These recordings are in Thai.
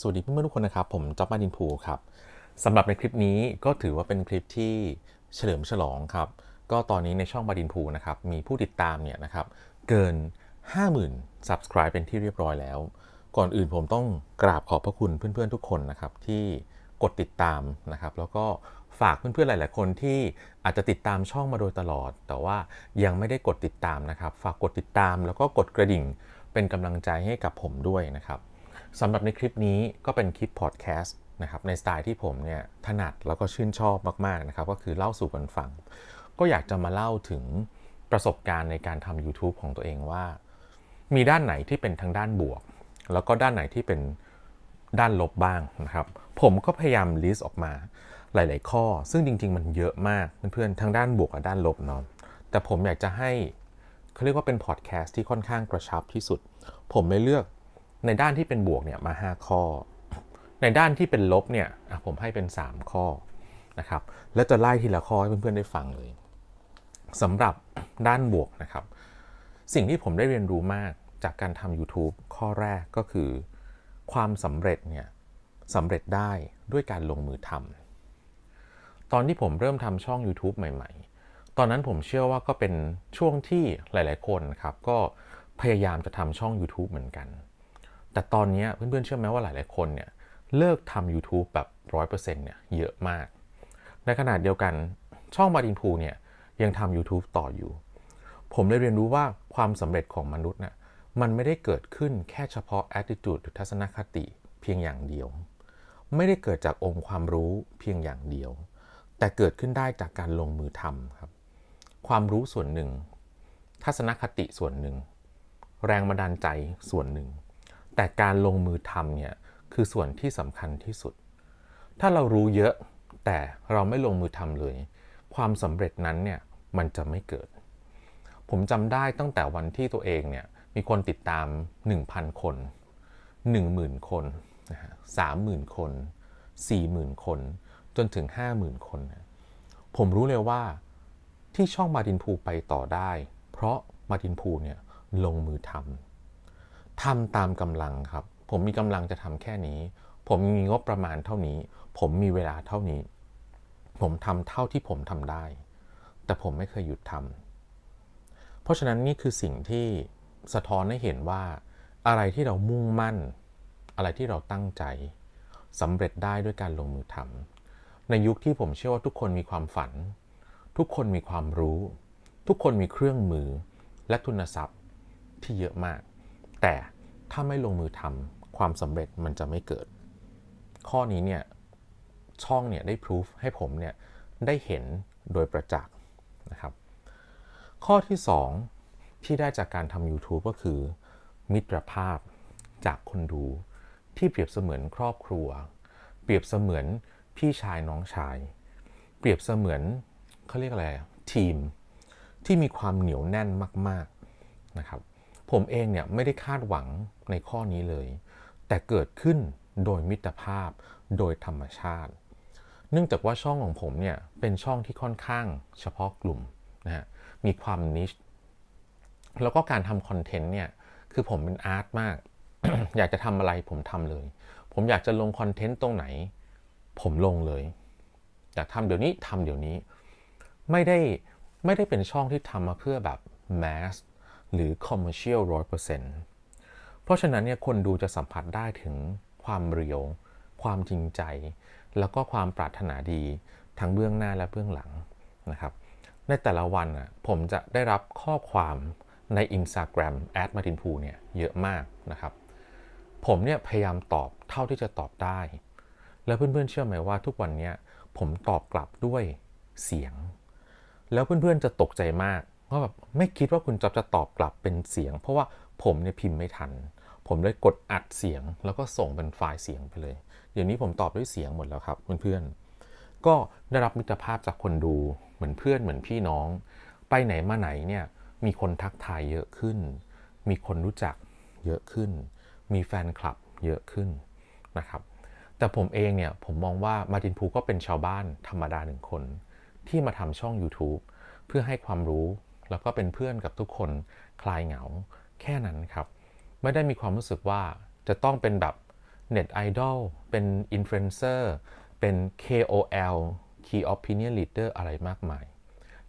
สวัสดีเพื่อนๆทุกคนนะครับ ผมจอบมาดินพูครับสำหรับในคลิปนี้ก็ถือว่าเป็นคลิปที่เฉลิมฉลองครับ ก็ตอนนี้ในช่องบาดินพูนะครับมีผู้ติดตามเนี่ยนะครับ เกิน 50,000 subscribe เป็นที่เรียบร้อยแล้ว ก่อนอื่นผมต้องกราบขอบพระคุณเพื่อนๆทุกคนนะครับที่กดติดตามนะครับ แล้วก็ฝากเพื่อนๆหลาย ๆ คนที่อาจจะติดตามช่องมาโดยตลอด แต่ว่ายังไม่ได้กดติดตามนะครับ ฝากกดติดตาม แล้วก็กดกระดิ่งเป็นกำลังใจให้กับผมด้วยนะครับสำหรับในคลิปนี้ก็เป็นคลิปพอดแคสต์นะครับในสไตล์ที่ผมเนี่ยถนัดแล้วก็ชื่นชอบมากๆนะครับ ก็คือเล่าสู่กันฟัง ก็อยากจะมาเล่าถึงประสบการณ์ในการทำ YouTube ของตัวเองว่า มีด้านไหนที่เป็นทางด้านบวก แล้วก็ด้านไหนที่เป็นด้านลบบ้างนะครับ ผมก็พยายามลิสต์ออกมา หลายๆข้อซึ่งจริงๆมันเยอะมากเพื่อนๆทางด้านบวกกับด้านลบเนาะแต่ผมอยากจะให้เขาเรียกว่าเป็นพอดแคสต์ที่ค่อนข้างกระชับที่สุด ผมเลยเลือกในด้านที่เป็นบวกเนี่ยมา 5 ข้อ ในด้านที่เป็นลบเนี่ยผมให้เป็น 3 ข้อนะครับ แล้วจะไล่ทีละข้อให้เพื่อนๆได้ฟังเลยสำหรับด้านบวกนะครับ สิ่งที่ผมได้เรียนรู้มากจากการทำ YouTube ข้อแรกก็คือ ความสำเร็จเนี่ยสำเร็จได้ด้วยการลงมือทำตอนที่ผมเริ่มทำช่อง YouTube ใหม่ ๆ ตอนนั้นผมเชื่อว่าก็เป็นช่วงที่หลาย ๆคนครับก็พยายามจะทำช่อง YouTube เหมือนกันแต่ตอนนี้เพื่อนๆเชื่อไหมว่าหลายๆคนเนี่ยเลิกทำ YouTube แบบ 100%เนี่ยเยอะมาก ในขณะเดียวกันช่องมาดินพูเนี่ยยังทำ YouTube ต่ออยู่ ผมได้เรียนรู้ว่าความสำเร็จของมนุษย์นะ่ยมันไม่ได้เกิดขึ้นแค่เฉพาะ attitude หรือทัศนคติเพียงอย่างเดียว ไม่ได้เกิดจากองค์ความรู้เพียงอย่างเดียว แต่เกิดขึ้นได้จากการลงมือทำครับความรู้ส่วนหนึ่งทัศนคติส่วนหนึ่งแรงบันดาลใจส่วนหนึ่งแต่การลงมือทำเนี่ยคือส่วนที่สำคัญที่สุด ถ้าเรารู้เยอะแต่เราไม่ลงมือทำเลย ความสำเร็จนั้นเนี่ย มันจะไม่เกิด ผมจำได้ตั้งแต่วันที่ตัวเองเนี่ยมีคนติดตาม 1,000 คน 10,000คนสามหมื่นคน 40,000คนจนถึง 50,000 คน ผมรู้เลยว่าที่ช่องมาดินพูไปต่อได้ เพราะมาดินพูเนี่ย ลงมือทำทำตามกำลังครับ ผมมีกำลังจะทำแค่นี้ ผมมีงบประมาณเท่านี้ ผมมีเวลาเท่านี้ ผมทำเท่าที่ผมทำได้ แต่ผมไม่เคยหยุดทำ เพราะฉะนั้นนี่คือสิ่งที่สะท้อนให้เห็นว่าอะไรที่เรามุ่งมั่น อะไรที่เราตั้งใจสำเร็จได้ด้วยการลงมือทำในยุคที่ผมเชื่อว่าทุกคนมีความฝัน ทุกคนมีความรู้ ทุกคนมีเครื่องมือและทุนทรัพย์ที่เยอะมากแต่ถ้าไม่ลงมือทำความสำเร็จมันจะไม่เกิด ข้อนี้เนี่ยช่องเนี่ยได้พิสูจให้ผมเนี่ยได้เห็นโดยประจักษ์นะครับ ข้อที่ 2 ที่ได้จากการทำ YouTube ก็คือ มิตรภาพจากคนดู ที่เปรียบเสมือนครอบครัว เปรียบเสมือนพี่ชายน้องชาย เปรียบเสมือนเขาเรียกอะไร ทีม ที่มีความเหนียวแน่นมาก ๆนะครับผมเองเนี่ยไม่ได้คาดหวังในข้อนี้เลย แต่เกิดขึ้นโดยมิตรภาพโดยธรรมชาติ เนื่องจากว่าช่องของผมเนี่ย เป็นช่องที่ค่อนข้างเฉพาะกลุ่มนะฮะ มีความนิช แล้วก็การทำคอนเทนต์เนี่ย คือผมเป็นอาร์ตมาก อยากจะทำอะไรผมทำเลย ผมอยากจะลงคอนเทนต์ตรงไหน ผมลงเลย อยากทำเดี๋ยวนี้ทำเดี๋ยวนี้ ไม่ได้ไม่ได้เป็นช่องที่ทำมาเพื่อแบบแมสหรือ commercial 100%เพราะฉะนั้นเนี่ยคนดูจะสัมผัสได้ถึงความเรียวความจริงใจ แล้วก็ความปรารถนาดีทั้งเบื้องหน้าและเบื้องหลังนะครับในแต่ละวันอ่ะผมจะได้รับข้อความใน Instagram แอดมาตินพูเนี่ยเยอะมากนะครับผมเนี่ยพยายามตอบเท่าที่จะตอบได้ แล้วเพื่อนๆเชื่อไหมว่าทุกวันนี้ผมตอบกลับด้วยเสียง แล้วเพื่อนๆจะตกใจมากว่าแบบไม่คิดว่าคุณจ๊อบจะตอบกลับเป็นเสียง เพราะว่าผมเนี่ยพิมพ์ไม่ทัน ผมเลยกดอัดเสียงแล้วก็ส่งเป็นไฟล์เสียงไปเลย เดี๋ยวนี้ผมตอบด้วยเสียงหมดแล้วครับเพื่อนๆก็ได้รับมิตรภาพจากคนดูเหมือนเพื่อนเหมือนพี่น้อง ไปไหนมาไหนเนี่ยมีคนทักทายเยอะขึ้น มีคนรู้จักเยอะขึ้น มีแฟนคลับเยอะขึ้นนะครับแต่ผมเองเนี่ยผมมองว่ามาตินพูก็เป็นชาวบ้านธรรมดาหนึ่งคน ที่มาทำช่อง YouTube เพื่อให้ความรู้แล้วก็เป็นเพื่อนกับทุกคนคลายเหงาแค่นั้นครับ ไม่ได้มีความรู้สึกว่าจะต้องเป็นแบบเน็ตไอดอลเป็นอินฟลูเอนเซอร์เป็น KOL Key Opinion Leader อะไรมากมาย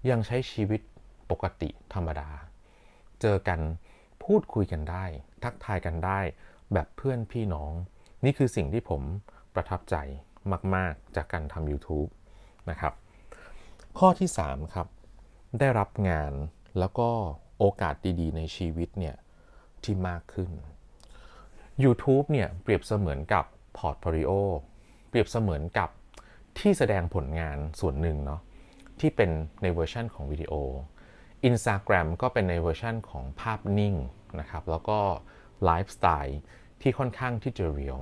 ยังใช้ชีวิตปกติธรรมดา เจอกันพูดคุยกันได้ ทักทายกันได้แบบเพื่อนพี่น้อง นี่คือสิ่งที่ผมประทับใจมาก ๆ จากการทำ YouTube นะครับ ข้อที่ 3 ครับได้รับงานแล้วก็โอกาสดีๆ ในชีวิตเนี่ยที่มากขึ้น YouTube เนี่ยเปรียบเสมือนกับพอร์ตโฟลิโอเปรียบเสมือนกับที่แสดงผลงานส่วนหนึ่งเนาะที่เป็นในเวอร์ชันของวิดีโอ Instagram ก็เป็นในเวอร์ชันของภาพนิ่งนะครับแล้วก็ไลฟ์สไตล์ที่ค่อนข้างที่จะเรียล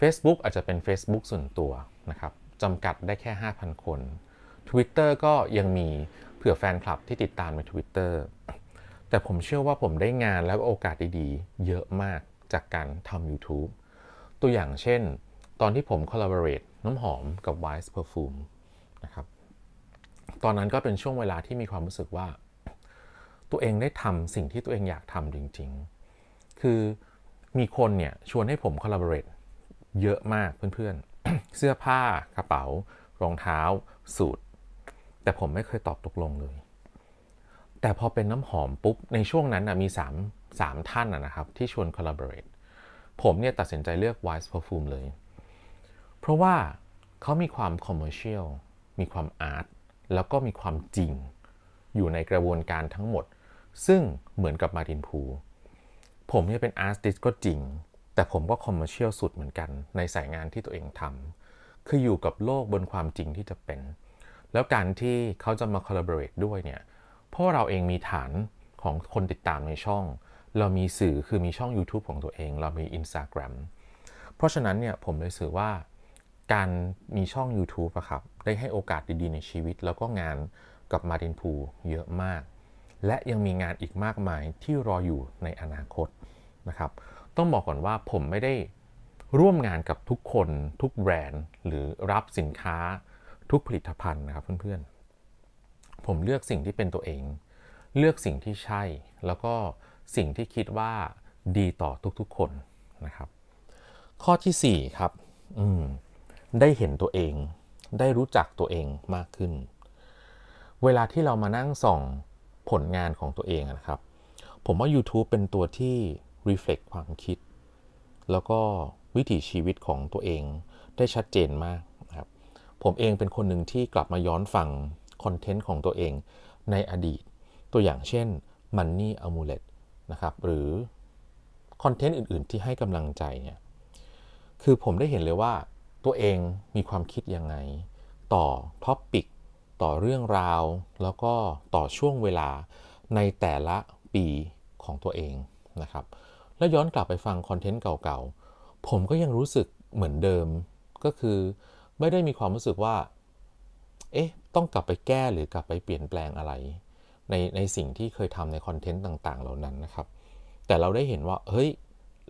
Facebook อาจจะเป็น Facebook ส่วนตัวนะครับจำกัดได้แค่ 5,000 คน Twitter ก็ยังมีเผื่อแฟนคลับที่ติดตามใน Twitter แต่ผมเชื่อว่าผมได้งานและโอกาสดีๆ เยอะมากจากการทำ YouTube ตัวอย่างเช่น ตอนที่ผม collaborate น้ำหอมกับ Wise Perfume นะครับ ตอนนั้นก็เป็นช่วงเวลาที่มีความรู้สึกว่า ตัวเองได้ทำสิ่งที่ตัวเองอยากทำจริงๆ คือมีคนเนี่ยชวนให้ผม collaborate เยอะมากเพื่อนๆ เสื้อผ้ากระเป๋า รองเท้าสูตรแต่ผมไม่เคยตอบตกลงเลย แต่พอเป็นน้ำหอมปุ๊บ ในช่วงนั้นนะมี3 3ท่านนะครับ ที่ชวน collaborate ผมเนี่ยตัดสินใจเลือก Wise Perfume เลย เพราะว่าเขามีความ commercial มีความอาร์ต แล้วก็มีความจริง อยู่ในกระบวนการทั้งหมด ซึ่งเหมือนกับมาดินพู ผมเนี่ยเป็นอาร์ติสก็จริง แต่ผมก็คอมเมอร i เชียลสุดเหมือนกันในสายงานที่ตัวเองทำ คืออยู่กับโลกบนความจริงที่จะเป็นแล้วการที่เขาจะมา collaborate ด้วยเนี่ย เพราะเราเองมีฐานของคนติดตามในช่อง เรามีสื่อคือมีช่อง YouTube ของตัวเอง เรามี Instagram เพราะฉะนั้นเนี่ยผมเลยสื่อว่าการมีช่อง YouTube อะครับได้ให้โอกาสดีๆ ในชีวิต แล้วก็งานกับมาดินพูเยอะมาก และยังมีงานอีกมากมายที่รออยู่ในอนาคตนะครับ ต้องบอกก่อนว่าผมไม่ได้ร่วมงานกับทุกคนทุกแบรนด์หรือรับสินค้าทุกผลิตภัณฑ์นะครับเพื่อนๆ ผมเลือกสิ่งที่เป็นตัวเอง เลือกสิ่งที่ใช่ แล้วก็สิ่งที่คิดว่าดีต่อทุกๆคนนะครับ ข้อที่ 4 ครับ ได้เห็นตัวเอง ได้รู้จักตัวเองมากขึ้น เวลาที่เรามานั่ง ส่องผลงานของตัวเองนะครับ ผมว่า YouTube เป็นตัวที่ reflect ความคิด แล้วก็วิถีชีวิตของตัวเองได้ชัดเจนมากผมเองเป็นคนหนึ่งที่กลับมาย้อนฟังคอนเทนต์ของตัวเองในอดีต ตัวอย่างเช่น Money Amulet นะครับหรือคอนเทนต์อื่นๆ ที่ให้กำลังใจเนี่ย คือผมได้เห็นเลยว่าตัวเองมีความคิดยังไง ต่อท็อปปิกต่อเรื่องราว แล้วก็ต่อช่วงเวลาในแต่ละปีของตัวเองนะครับ แล้วย้อนกลับไปฟังคอนเทนต์เก่า ๆ ผมก็ยังรู้สึกเหมือนเดิมก็คือไม่ได้มีความรู้สึกว่า เอ๊ะ ต้องกลับไปแก้หรือกลับไปเปลี่ยนแปลงอะไร ในในสิ่งที่เคยทำในคอนเทนต์ต่าง ๆ เหล่านั้นนะครับ แต่เราได้เห็นว่า เฮ้ย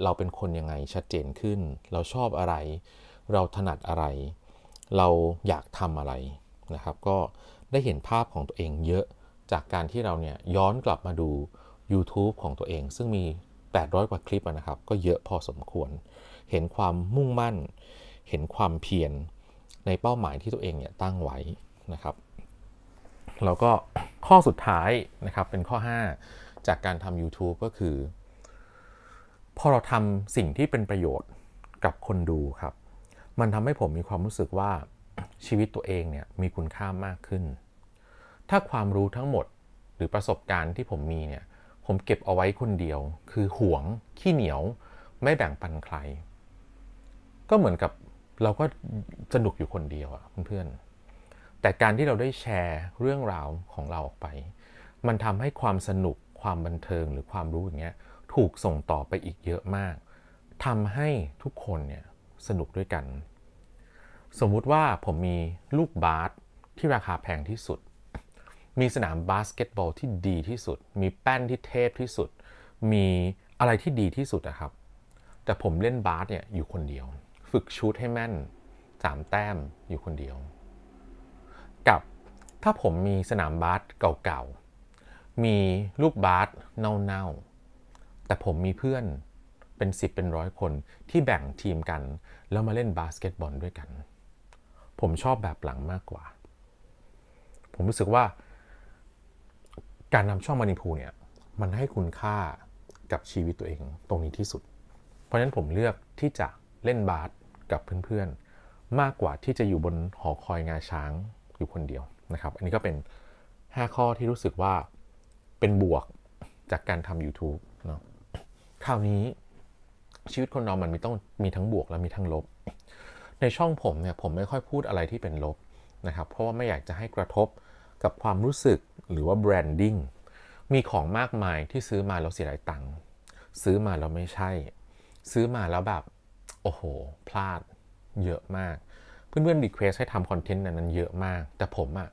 เราเป็นคนยังไงชัดเจนขึ้น เราชอบอะไร เราถนัดอะไร เราอยากทำอะไรนะครับ ก็ได้เห็นภาพของตัวเองเยอะจากการที่เราเนี่ยย้อนกลับมาดู YouTube ของตัวเอง ซึ่งมี 800 กว่าคลิปนะครับ ก็เยอะพอสมควร เห็นความมุ่งมั่น เห็นความเพียรในเป้าหมายที่ตัวเองเนี่ยตั้งไว้นะครับแล้วก็ข้อสุดท้ายนะครับเป็นข้อ 5 จากการทำ YouTube ก็คือ พอเราทำสิ่งที่เป็นประโยชน์กับคนดูครับ มันทำให้ผมมีความรู้สึกว่าชีวิตตัวเองเนี่ยมีคุณค่ามากขึ้น ถ้าความรู้ทั้งหมดหรือประสบการณ์ที่ผมมีเนี่ย ผมเก็บเอาไว้คนเดียวคือห่วงขี้เหนียวไม่แบ่งปันใคร ก็เหมือนกับเราก็สนุกอยู่คนเดียวอะเพื่อนๆแต่การที่เราได้แชร์เรื่องราวของเราออกไป มันทำให้ความสนุกความบันเทิงหรือความรู้อย่างเงี้ยถูกส่งต่อไปอีกเยอะมากทำให้ทุกคนเนี่ยสนุกด้วยกัน สมมุติว่าผมมีลูกบาสทที่ราคาแพงที่สุด มีสนามบาสเกตบอลที่ดีที่สุด มีแป้นที่เทพที่สุด มีอะไรที่ดีที่สุดนะครับ แต่ผมเล่นบาสเนี่ยอยู่คนเดียวฝึกชุดให้แม่นสามแต้มอยู่คนเดียว กับถ้าผมมีสนามบาสเก่าๆ มีลูกบาสเน่าๆ แต่ผมมีเพื่อนเป็นสิบเป็นร้อยคนที่แบ่งทีมกัน แล้วมาเล่นบาสเกตบอล ด้วยกัน ผมชอบแบบหลังมากกว่า ผมรู้สึกว่า การนำช่องมานิพูเนี่ย มันให้คุณค่ากับชีวิตตัวเองตรงนี้ที่สุด เพราะฉะนั้นผมเลือกที่จะเล่นบาสกับเพื่อนๆ มากกว่าที่จะอยู่บนหอคอยงาช้างอยู่คนเดียวนะครับอันนี้ก็เป็น 5 ข้อที่รู้สึกว่าเป็นบวกจากการทำ YouTube เนาะคราวนี้ ชีวิตคนเรามันมีต้องมีทั้งบวกและมีทั้งลบ ในช่องผมเนี่ยผมไม่ค่อยพูดอะไรที่เป็นลบนะครับ เพราะว่าไม่อยากจะให้กระทบกับความรู้สึกหรือว่าแบรนดิ้งมีของมากมายที่ซื้อมาแล้วเสียดายตังค์ซื้อมาแล้วไม่ใช่ ซื้อมาแล้วแบบโอ้โห พลาดเยอะมาก เพื่อนๆรีเควสให้ทำคอนเทนต์นั้น เยอะมาก แต่ผมอะ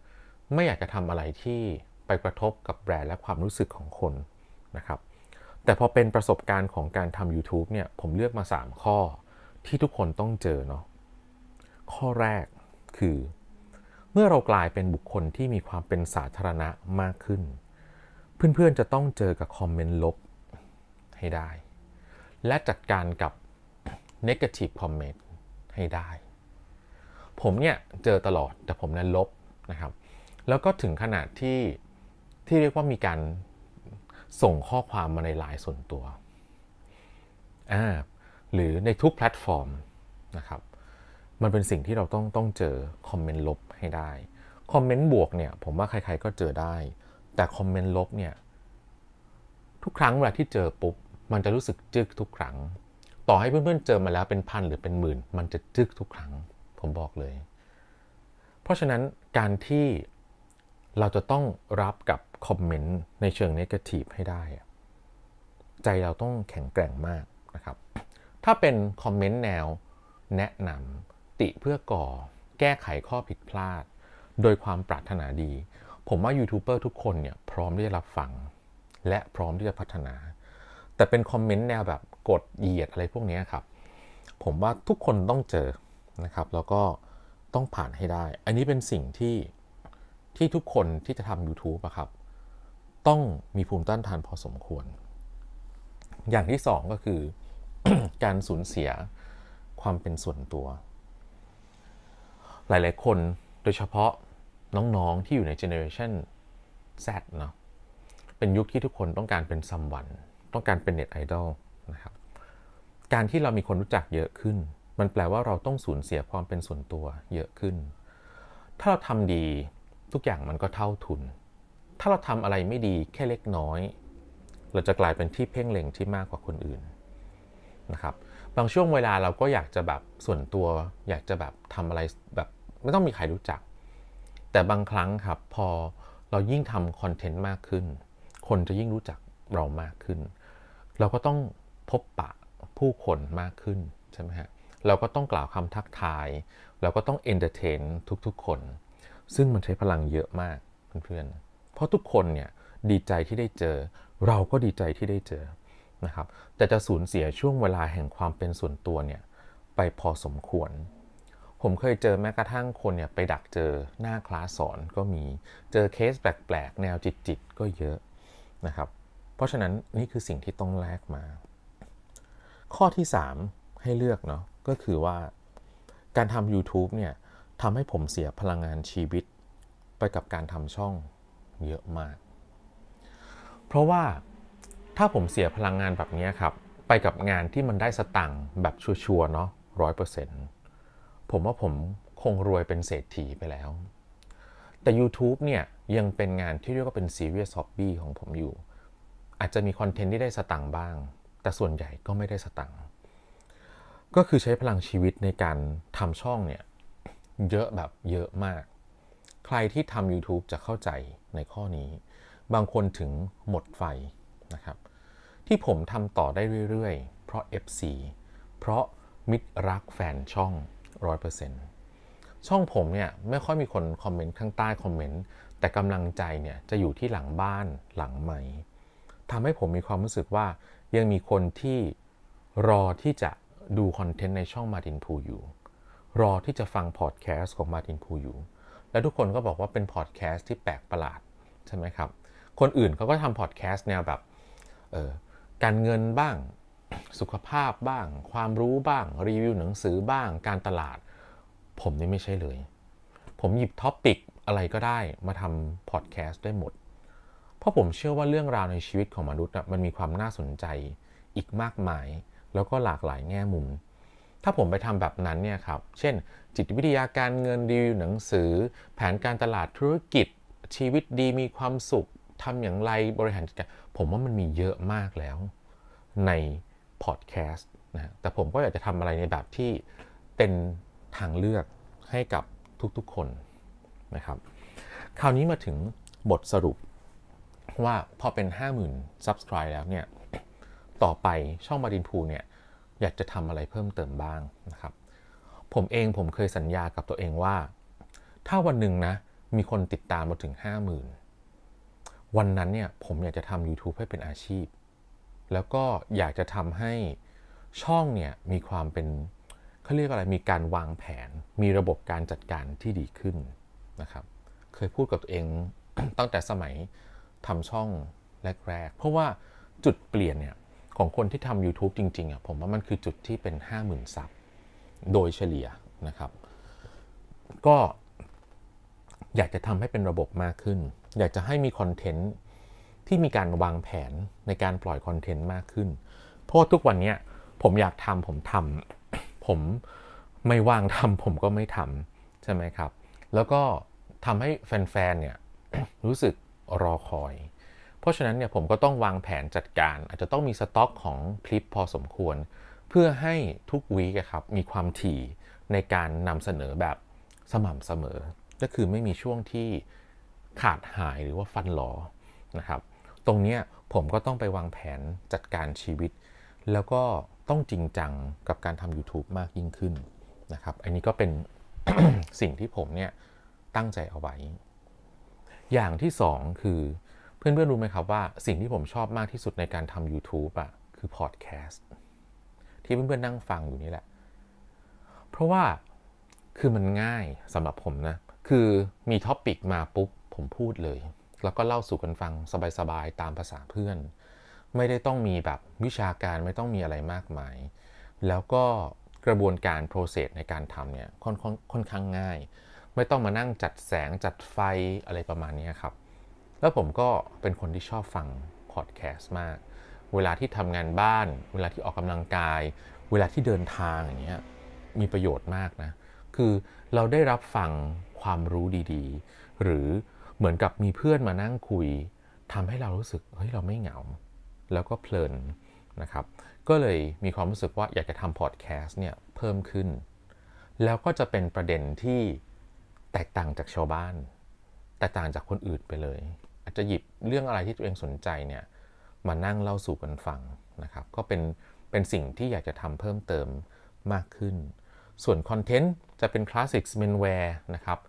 ไม่อยากจะทำอะไรที่ไปกระทบกับแบรนด์และความรู้สึกของคนนะครับ แต่พอเป็นประสบการณ์ของการทำ YouTube เนี่ย ผมเลือกมา 3 ข้อที่ทุกคนต้องเจอเนาะ ข้อแรกคือ เมื่อเรากลายเป็นบุคคลที่มีความเป็นสาธารณะมากขึ้น เพื่อนๆ จะต้องเจอกับคอมเมนต์ลบให้ได้ และจัดการกับ negative comment ให้ได้ ผมเนี่ย เจอตลอด แต่ผมนั้นลบนะครับ แล้วก็ถึงขนาดที่ ที่เรียกว่ามีการส่งข้อความมาในไลน์ส่วนตัวอ่าหรือในทุกแพลตฟอร์มนะครับ มันเป็นสิ่งที่เราต้อง ต้องเจอคอมเมนต์ลบให้ได้ คอมเมนต์บวกเนี่ย ผมว่าใคร ๆ ก็เจอได้ แต่คอมเมนต์ลบเนี่ย ทุกครั้งเวลาที่เจอปุ๊บ มันจะรู้สึกจึกทุกครั้งต่อให้เพื่อนๆ เจอมาแล้วเป็นพันหรือเป็นหมื่น มันจะจึกทุกครั้งผมบอกเลย เพราะฉะนั้นการที่เราจะต้องรับกับคอมเมนต์ในเชิงนกาทีฟให้ได้ ใจเราต้องแข็งแกร่งมากนะครับ ถ้าเป็นคอมเมนต์แนว แนะนำติเพื่อก่อ แก้ไขข้อผิดพลาด โดยความปรารถนาดี ผมว่ายูทูบเบอร์ทุกคนเนี่ยพร้อมที่จะรับฟัง และพร้อมที่จะพัฒนา แต่เป็นคอมเมนต์แนวแบบกดเหยียดอะไรพวกนี้ครับ ผมว่าทุกคนต้องเจอนะครับ แล้วก็ต้องผ่านให้ได้ อันนี้เป็นสิ่งที่ที่ทุกคนที่จะทำ YouTube อะครับ ต้องมีภูมิต้านทานพอสมควร อย่างที่สองก็คือการสูญเสียความเป็นส่วนตัว หลายๆคนโดยเฉพาะน้องๆที่อยู่ในเจเนอเรชัน Z เนาะเป็นยุคที่ทุกคนต้องการเป็นซัมวัน ต้องการเป็นเน็ตไอดอลนะครับการที่เรามีคนรู้จักเยอะขึ้น มันแปลว่าเราต้องสูญเสียความเป็นส่วนตัวเยอะขึ้น ถ้าเราทำดีทุกอย่างมันก็เท่าทุน ถ้าเราทำอะไรไม่ดีแค่เล็กน้อย เราจะกลายเป็นที่เพ่งเล็งที่มากกว่าคนอื่นนะครับ บางช่วงเวลาเราก็อยากจะแบบส่วนตัว อยากจะแบบทำอะไรแบบไม่ต้องมีใครรู้จัก แต่บางครั้งครับพอเรายิ่งทำคอนเทนต์มากขึ้น คนจะยิ่งรู้จักเรามากขึ้น เราก็ต้องพบปะผู้คนมากขึ้นใช่ไหมฮะ เราก็ต้องกล่าวคำทักทาย เราก็ต้องเอนเตอร์เทนทุก ๆ คน ซึ่งมันใช้พลังเยอะมาก เพื่อน ๆ เพราะทุกคนเนี่ยดีใจที่ได้เจอ เราก็ดีใจที่ได้เจอนะครับ แต่จะสูญเสียช่วงเวลาแห่งความเป็นส่วนตัวเนี่ยไปพอสมควร ผมเคยเจอแม้กระทั่งคนเนี่ยไปดักเจอหน้าคลาสสอนก็มี เจอเคสแปลกๆ แนวจิตๆก็เยอะนะครับ เพราะฉะนั้นนี่คือสิ่งที่ต้องแลกมาข้อที่ 3 ให้เลือกเนาะก็คือว่าการทำ YouTube เนี่ยทำให้ผมเสียพลังงานชีวิตไปกับการทำช่องเยอะมาก เพราะว่าถ้าผมเสียพลังงานแบบนี้ครับ ไปกับงานที่มันได้สตังค์แบบชัวร์ๆเนาะร้อยเปอร์เซ็นต์ผมว่าผมคงรวยเป็นเศรษฐีไปแล้ว แต่ YouTube เนี่ย ยังเป็นงานที่เรียกว่าเป็นีเรียสซอบบี้ของผมอยู่ อาจจะมีคอนเทนต์ที่ได้สตังค์บ้างแต่ส่วนใหญ่ก็ไม่ได้สตัง์ก็คือใช้พลังชีวิตในการทำช่องเนี่ย เยอะแบบเยอะมาก ใครที่ทำ YouTube จะเข้าใจในข้อนี้ บางคนถึงหมดไฟนะครับ ที่ผมทำต่อได้เรื่อยๆ เพราะ FC เพราะมิตรรักแฟนช่อง 100%ช่องผมเนี่ย ไม่ค่อยมีคนคอมเมนต์ข้างใต้คอมเมนต์ แต่กำลังใจเนี่ยจะอยู่ที่หลังบ้านหลังไม้ทำให้ผมมีความรู้สึกว่ายังมีคนที่รอที่จะดูคอนเทนต์ในช่องมาตินพูอยู่ รอที่จะฟังพอดแคสต์ของมาตินพูอยู่ และทุกคนก็บอกว่าเป็นพอดแคสต์ที่แปลกประหลาด ใช่ไหมครับ คนอื่นเขาก็ทำพอดแคสต์แนวแบบการเงินบ้างสุขภาพบ้าง ความรู้บ้างรีวิวหนังสือบ้าง การตลาด ผมนี่ไม่ใช่เลย ผมหยิบท็อปิกอะไรก็ได้มาทำพอดแคสต์ได้หมดราะผมเชื่อว่าเรื่องราวในชีวิตของมนุษย์มันมีความน่าสนใจอีกมากมาย แล้วก็หลากหลายแง่มุม ถ้าผมไปทำแบบนั้นเนี่ยครับ เช่น จิตวิทยาการเงินดีหนังสือ แผนการตลาดธุรกิจชีวิตดีมีความสุขทำอย่างไรบริหารจัดการ ผมว่ามันมีเยอะมากแล้วในพอดแคสต์นะ แต่ผมก็อยากจะทำอะไรในแบบที่เป็นทางเลือกให้กับทุกๆคนนะครับ คราวนี้มาถึงบทสรุปว่าพอเป็น 50,000 subscribe แล้วเนี่ยต่อไปช่องมาดินพูเนี่ยอยากจะทำอะไรเพิ่มเติมบ้างนะครับ ผมเองผมเคยสัญญากับตัวเองว่า ถ้าวันหนึ่งนะมีคนติดตามมาถึง 50,000 วันนั้นเนี่ยผมอยากจะทำ YouTube ให้เป็นอาชีพ แล้วก็อยากจะทำให้ช่องเนี่ยมีความเป็นเขาเรียกอะไรมีการวางแผนมีระบบการจัดการที่ดีขึ้นนะครับเคยพูดกับตัวเองตั้งแต่สมัยทำช่องแรกๆเพราะว่าจุดเปลี่ยนเนี่ย ของคนที่ทำ YouTube จริงๆอ่ะผมว่ามันคือจุดที่เป็น 50,000 ซับโดยเฉลี่ยนะครับ ก็อยากจะทำให้เป็นระบบมากขึ้น อยากจะให้มีคอนเทนต์ที่มีการวางแผนในการปล่อยคอนเทนต์มากขึ้น เพราะทุกวันนี้ผมอยากทำผมทำผมไม่ว่างทำผมก็ไม่ทำใช่ไหมครับ แล้วก็ทำให้แฟนๆเนี่ยรู้สึกรอคอย เพราะฉะนั้นเนี่ยผมก็ต้องวางแผนจัดการ อาจจะต้องมีสต็อกของคลิปพอสมควร เพื่อให้ทุกวีคครับมีความถี่ในการนำเสนอแบบสม่ำเสมอ ก็คือไม่มีช่วงที่ขาดหายหรือว่าฟันหลอนะครับ ตรงนี้ผมก็ต้องไปวางแผนจัดการชีวิต แล้วก็ต้องจริงจังกับการทำ YouTube มากยิ่งขึ้นนะครับอันนี้ก็เป็นสิ่งที่ผมเนี่ยตั้งใจเอาไว้อย่างที่ 2 คือเพื่อนๆรู้ไหมครับว่าสิ่งที่ผมชอบมากที่สุดในการทำ YouTube อะคือพอดแคสต์ที่เพื่อนๆนั่งฟังอยู่นี่แหละ เพราะว่าคือมันง่ายสำหรับผมนะ คือมีท็อปปิกมาปุ๊บผมพูดเลย แล้วก็เล่าสู่กันฟังสบายๆตามภาษาเพื่อน ไม่ได้ต้องมีแบบวิชาการไม่ต้องมีอะไรมากมาย แล้วก็กระบวนการโปรเซสในการทำเนี่ยค่อนข้างง่ายไม่ต้องมานั่งจัดแสงจัดไฟอะไรประมาณนี้ครับ แล้วผมก็เป็นคนที่ชอบฟังพอดแคสต์มาก เวลาที่ทำงานบ้าน เวลาที่ออกกำลังกาย เวลาที่เดินทางอย่างเงี้ยมีประโยชน์มากนะ คือเราได้รับฟังความรู้ดีๆ หรือเหมือนกับมีเพื่อนมานั่งคุยทำให้เรารู้สึก เฮ้ยเราไม่เหงา แล้วก็เพลินนะครับ ก็เลยมีความรู้สึกว่าอยากจะทำพอดแคสต์เนี่ยเพิ่มขึ้น แล้วก็จะเป็นประเด็นที่แตกต่างจากชาวบ้าน แตกต่างจากคนอื่นไปเลย อาจจะหยิบเรื่องอะไรที่ตัวเองสนใจเนี่ยมานั่งเล่าสู่กันฟังนะครับก็เป็นเป็นสิ่งที่อยากจะทำเพิ่มเติมมากขึ้น ส่วนคอนเทนต์จะเป็นคลาสสิกเมนแวร์นะครับ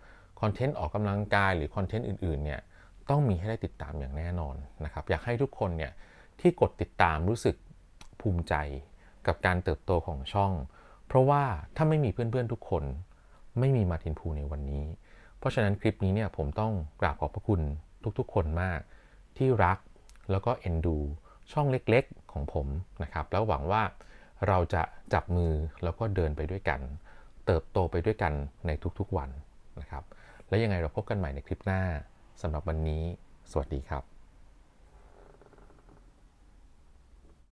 คอนเทนต์ออกกำลังกายหรือคอนเทนต์อื่นๆเนี่ยต้องมีให้ได้ติดตามอย่างแน่นอนนะครับอยากให้ทุกคนเนี่ยที่กดติดตามรู้สึกภูมิใจกับการเติบโตของช่อง เพราะว่าถ้าไม่มีเพื่อนๆทุกคนไม่มีมาตินพูในวันนี้ เพราะฉะนั้นคลิปนี้เนี่ยผมต้องกราบขอบพระคุณทุกๆ คนมาก ที่รักแล้วก็เอ็นดูช่องเล็กๆของผมนะครับ แล้วหวังว่าเราจะจับมือแล้วก็เดินไปด้วยกัน เติบโตไปด้วยกันในทุกๆวันนะครับ และยังไงเราพบกันใหม่ในคลิปหน้าสำหรับวันนี้สวัสดีครับ